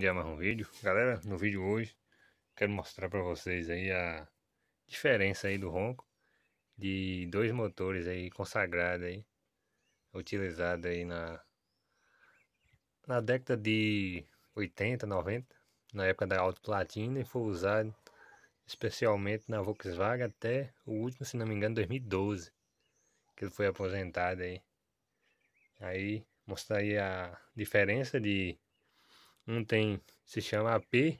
dia mais um vídeo. Galera, no vídeo hoje quero mostrar para vocês aí a diferença aí do ronco de dois motores aí consagrados aí utilizado aí na na década de 80, 90, na época da Auto Platina e foi usado especialmente na Volkswagen até o último, se não me engano, 2012, que ele foi aposentado aí. Aí mostraria a diferença de um tem, se chama AP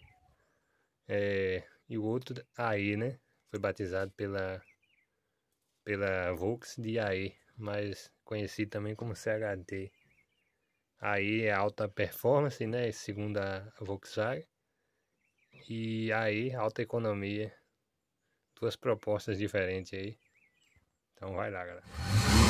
é, e o outro AE, né? Foi batizado pela, pela Volks de AE, mas conhecido também como CHT. AE é alta performance, né? Segundo a Volkswagen. E AE, alta economia. Duas propostas diferentes aí. Então vai lá, galera.